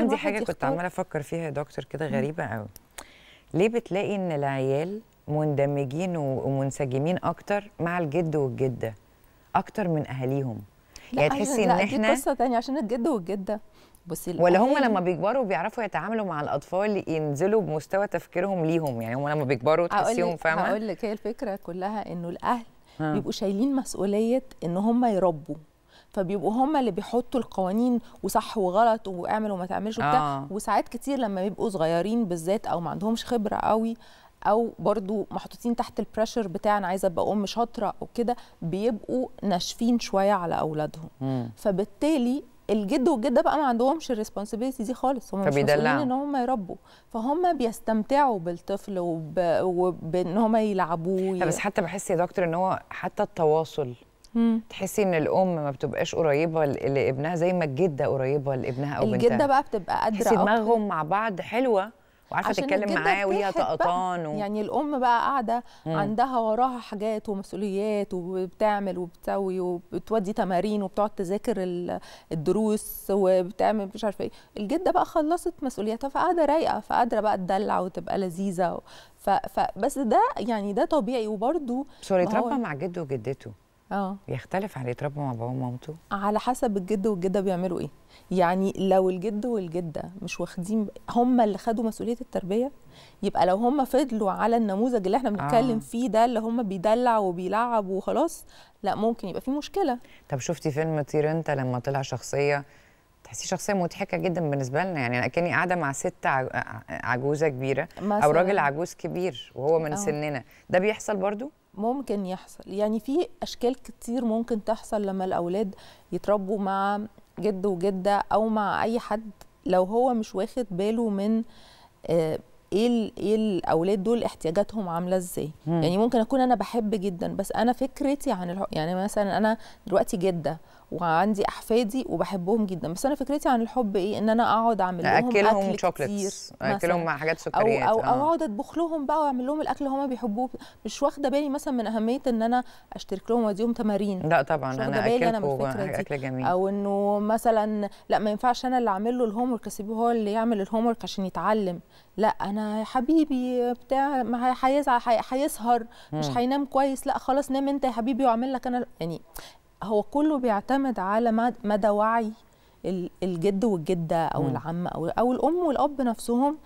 عندي حاجه كنت عماله افكر فيها يا دكتور كده غريبه قوي ليه بتلاقي ان العيال مندمجين ومنسجمين اكتر مع الجد والجده اكتر من اهاليهم يعني تحسي أيوة، ان احنا قصه تانية عشان الجد والجده بصي ولا هم لما بيكبروا بيعرفوا يتعاملوا مع الاطفال ينزلوا بمستوى تفكيرهم ليهم يعني هم لما بيكبروا تحسيهم فاهمه هقول لك هي الفكره كلها انه الاهل بيبقوا شايلين مسؤوليه ان هم يربوا فبيبقوا هم اللي بيحطوا القوانين وصح وغلط واعمل وما تعملش وبتاع آه. وساعات كتير لما بيبقوا صغيرين بالذات او ما عندهمش خبره قوي او برضو محطوطين تحت البريشر بتاع انا عايزه ابقى ام شاطره او كده بيبقوا ناشفين شويه على اولادهم مم. فبالتالي الجد والجده بقى ما عندهمش الريسبونسبيلتي دي خالص هم مش ان هم يربوا فهم بيستمتعوا بالطفل وب... وبان هم يلعبوه بس حتى بحس يا دكتور ان هو حتى التواصل مم. تحسي ان الام ما بتبقاش قريبه لابنها زي ما الجده قريبه لابنها او بنتها الجده بقى بتبقى قادره تحسي دماغهم مع بعض حلوه وعارفه تتكلم معاه وليها طقطان و... يعني الام بقى قاعده عندها وراها حاجات ومسؤوليات وبتعمل وبتسوي وبتودي تمارين وبتقعد تذاكر الدروس وبتعمل مش عارفه ايه الجده بقى خلصت مسؤولياتها فقاعده رايقه فقادره بقى تدلع وتبقى لذيذه ف... ف... بس ده يعني ده طبيعي وبرده سوري هو مع جده وجدته اه يختلف عن اللي مع باباه ومامته على حسب الجد والجده بيعملوا ايه يعني لو الجد والجده مش واخدين هم اللي خدوا مسؤوليه التربيه يبقى لو هم فضلوا على النموذج اللي احنا بنتكلم آه. فيه ده اللي هم بيدلع وبيلعب وخلاص لا ممكن يبقى في مشكله طب شفتي فيلم طير انت لما طلع شخصيه تحسي شخصيه مضحكه جدا بالنسبه لنا يعني انا كاني قاعده مع ست عجوزه كبيره مثلاً. او راجل عجوز كبير وهو من أوه. سننا ده بيحصل برضو ممكن يحصل يعني في اشكال كتير ممكن تحصل لما الاولاد يتربوا مع جد وجده او مع اي حد لو هو مش واخد باله من آه، ايه ايه الاولاد دول احتياجاتهم عامله ازاي يعني ممكن اكون انا بحب جدا بس انا فكرتي عن الحب يعني مثلا انا دلوقتي جده وعندي احفادي وبحبهم جدا بس انا فكرتي عن الحب ايه ان انا اقعد اعمل لهم اكلهم شوكليتس اكلهم مع حاجات سكريات او او, آه. اقعد اطبخ لهم بقى واعمل لهم الاكل اللي هم بيحبوه مش واخده بالي مثلا من اهميه ان انا اشترك لهم واديهم تمارين لا طبعا انا اكلهم اكل جميل او انه مثلا لا ما ينفعش انا اللي اعمل له الهوم ورك اسيبه هو اللي يعمل الهوم ورك عشان يتعلم لا انا حبيبي بتاع ما هيزعل هيسهر مش هينام كويس لا خلاص نام انت يا حبيبي واعمل لك انا يعني هو كله بيعتمد على مدى وعي الجد والجده او العم او او الام والاب نفسهم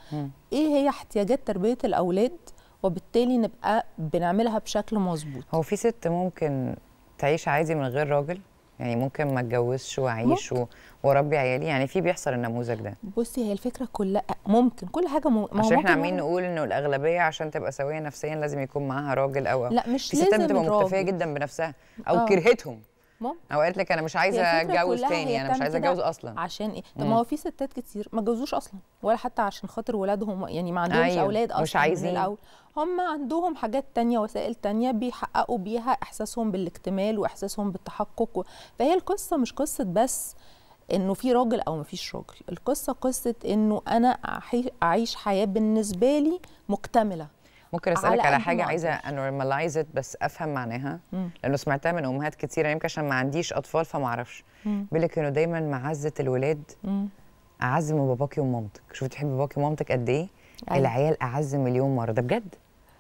ايه هي احتياجات تربيه الاولاد وبالتالي نبقى بنعملها بشكل مظبوط هو في ست ممكن تعيش عادي من غير راجل يعني ممكن ما اتجوزش واعيش واربي عيالي يعني في بيحصل النموذج ده بصي هي الفكره كلها ممكن كل حاجه م... عشان احنا عمالين نقول انه الاغلبيه عشان تبقى سويه نفسيا لازم يكون معاها راجل او, لا مش لازم ستات بتبقى مكتفيه جدا بنفسها او آه. كرهتهم ماما او قالت لك انا مش عايزه اتجوز تاني انا مش عايزه اتجوز اصلا عشان ايه طب ما هو في ستات كتير ما اتجوزوش اصلا ولا حتى عشان خاطر ولادهم يعني ما عندهمش أيوه. اولاد اصلا مش عايزين الاول هم عندهم حاجات تانية وسائل تانية بيحققوا بيها احساسهم بالاكتمال واحساسهم بالتحقق و... فهي القصه مش قصه بس انه في راجل او مفيش راجل القصه قصه انه انا اعيش حياه بالنسبه لي مكتمله ممكن اسالك على, على حاجه عايزه انورماليز بس افهم معناها لانه سمعتها من امهات كتير يمكن عشان ما عنديش اطفال فما اعرفش بيقول لك انه دايما معزه الولاد اعز من باباكي ومامتك شوفي تحب باباكي ومامتك قد ايه أيوة. العيال اعز مليون مره ده بجد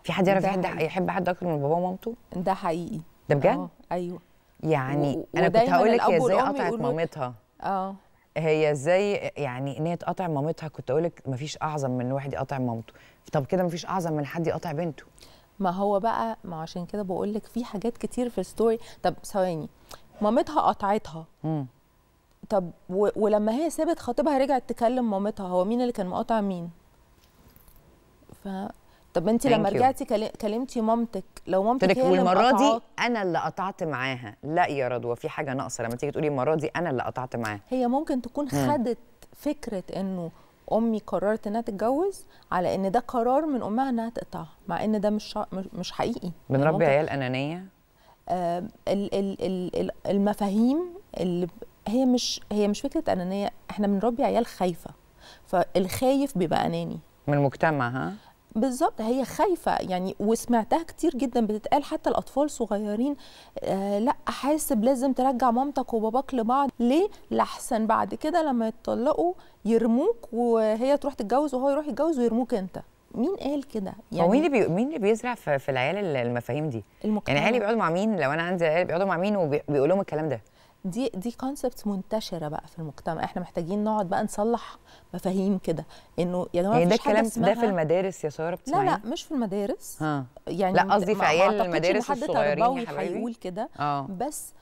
في حد يعرف حد يحب حد اكتر من باباه ومامته ده حقيقي ده بجد أوه. ايوه يعني و... انا كنت هقول لك ازاي قطعت مامتها اه هي ازاي يعني ان هي تقاطع مامتها كنت اقول لك مفيش اعظم من واحد يقاطع مامته طب كده مفيش اعظم من حد يقاطع بنته ما هو بقى ما عشان كده بقول لك في حاجات كتير في الستوري طب ثواني مامتها قطعتها مم. طب و... ولما هي سابت خطيبها رجعت تكلم مامتها هو مين اللي كان مقاطع مين ف طب انت لما رجعتي كلمتي مامتك لو مامتك هي والمره دي انا اللي قطعت معاها لا يا رضوى في حاجه ناقصه لما تيجي تقولي المره دي انا اللي قطعت معاها هي ممكن تكون خدت فكره انه امي قررت انها تتجوز على ان ده قرار من امها انها تقطع مع ان ده مش مش حقيقي بنربي يعني عيال انانيه آه المفاهيم اللي هي مش هي مش فكره انانيه احنا بنربي عيال خايفه فالخايف بيبقى اناني من المجتمع ها بالظبط هي خايفه يعني وسمعتها كتير جدا بتتقال حتى الاطفال صغيرين آه لا حاسب لازم ترجع مامتك وباباك لبعض ليه لاحسن بعد كده لما يتطلقوا يرموك وهي تروح تتجوز وهو يروح يتجوز ويرموك انت مين قال كده يعني هو مين يعني اللي بي... مين اللي بيزرع في, العيال المفاهيم دي يعني المجتمع. يعني عيالي بيقعدوا مع مين لو انا عندي عيال بيقعدوا مع مين وبيقول لهم الكلام ده دي دي كونسبت منتشره بقى في المجتمع احنا محتاجين نقعد بقى نصلح مفاهيم كده انه يا جماعه يعني ده الكلام ده في المدارس يا ساره بتسمعي لا لا مش في المدارس ها. يعني لا قصدي في عيال المدارس الصغيرين حد تربوي هيقول كده آه. بس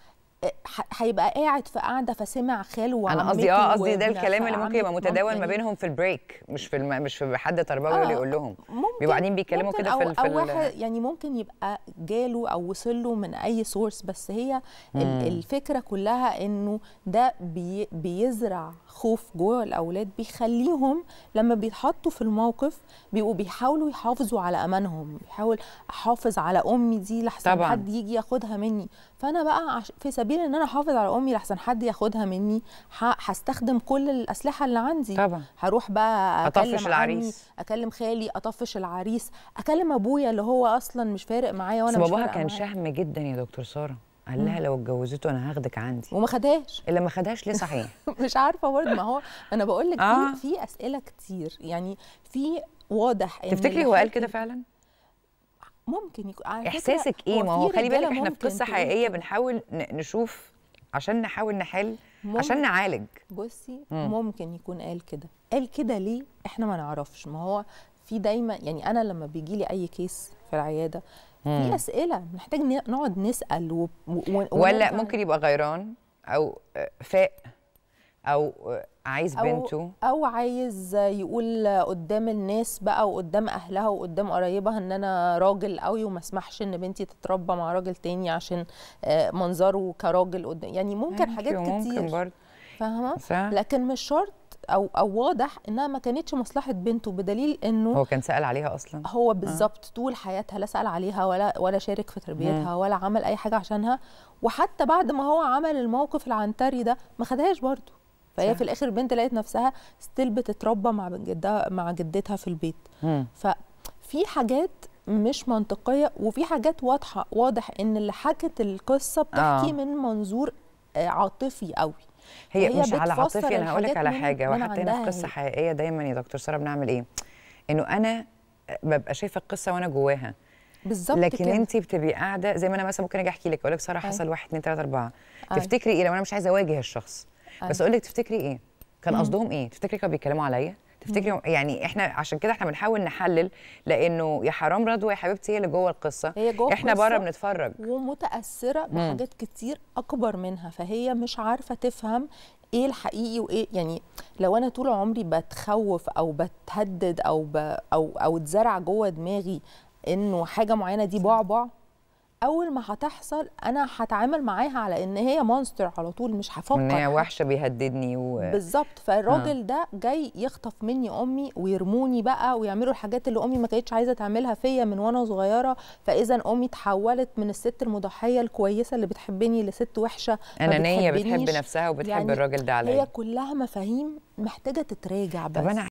هيبقى قاعد في قاعده فسمع خاله وعمته انا قصدي اه قصدي ده الكلام اللي ممكن يبقى متداول ما إيه. بينهم في البريك مش في الم... مش في حد تربوي آه اللي يقول لهم بيبقوا قاعدين بيتكلموا كده في, ال... أو واحد يعني ممكن يبقى جاله او وصل له من اي سورس بس هي مم. الفكره كلها انه ده بي... بيزرع خوف جوه الاولاد بيخليهم لما بيتحطوا في الموقف بيبقوا بيحاولوا يحافظوا على امانهم بيحاول احافظ على امي دي لحسن حد يجي ياخدها مني فانا بقى في سبيل سبيل ان انا احافظ على امي لحسن حد ياخدها مني هستخدم كل الاسلحه اللي عندي طبعا هروح بقى اكلم أطفش العريس اكلم خالي اطفش العريس اكلم ابويا اللي هو اصلا مش فارق معايا وانا مش باباها كان شهم جدا يا دكتور ساره قال لها لو اتجوزته انا هاخدك عندي وما خدهاش اللي ما خدهاش ليه صحيح مش عارفه برضه ما هو انا بقول لك آه. في اسئله كتير يعني في واضح تفتكري هو قال كده فعلا ممكن يكون احساسك ايه ما هو خلي بالك احنا في قصه حقيقيه بنحاول نشوف عشان نحاول نحل عشان نعالج بصي مم. ممكن يكون قال كده قال كده ليه احنا ما نعرفش ما هو في دايما يعني انا لما بيجي لي اي كيس في العياده مم. في اسئله محتاج نقعد نسال و... و... ولا ممكن يبقى غيران او فاق او عايز بنته أو, او عايز يقول قدام الناس بقى وقدام اهلها وقدام قرايبها ان انا راجل قوي وما اسمحش ان بنتي تتربى مع راجل تاني عشان آه، منظره كراجل قدام يعني ممكن حاجات كتير ممكن برضه فاهمه لكن مش شرط او او واضح انها ما كانتش مصلحه بنته بدليل انه هو كان سال عليها اصلا هو آه. بالظبط آه. طول حياتها لا سال عليها ولا ولا شارك في تربيتها ولا عمل اي حاجه عشانها وحتى بعد ما هو عمل الموقف العنتري ده ما خدهاش برضه فهي صح. في الاخر البنت لقيت نفسها ستيل بتتربى مع جدها مع جدتها في البيت مم. ففي حاجات مش منطقيه وفي حاجات واضحه واضح ان اللي حكت القصه بتحكي آه. من منظور آه، عاطفي قوي هي, هي مش على عاطفي انا هقول لك على حاجه وحطينا في قصه هي. حقيقيه دايما يا دكتور ساره بنعمل ايه؟ انه انا ببقى شايفه القصه وانا جواها بالظبط لكن انت بتبقي قاعده زي ما انا مثلا ممكن اجي احكي لك اقول لك ساره حصل 1 2 3 4 تفتكري ايه لو انا مش عايزه اواجه الشخص أيوة. بس اقول لك تفتكري ايه كان قصدهم ايه تفتكري كانوا بيتكلموا عليا تفتكري يعني احنا عشان كده احنا بنحاول نحلل لانه يا حرام رضوى يا حبيبتي هي اللي جوه القصه هي جوه احنا بره بنتفرج ومتاثره بحاجات كتير اكبر منها فهي مش عارفه تفهم ايه الحقيقي وايه يعني لو انا طول عمري بتخوف او بتهدد او ب او او اتزرع جوه دماغي انه حاجه معينه دي بعبع اول ما هتحصل انا هتعامل معاها على ان هي مونستر على طول مش هفكر ان هي وحشه بيهددني و... بالظبط فالراجل آه. ده جاي يخطف مني امي ويرموني بقى ويعملوا الحاجات اللي امي ما كانتش عايزه تعملها فيا من وانا صغيره فاذا امي تحولت من الست المضحيه الكويسه اللي بتحبني لست وحشه انانيه بتحب نفسها وبتحب يعني الراجل ده عليا هي كلها مفاهيم محتاجه تتراجع بس طب أنا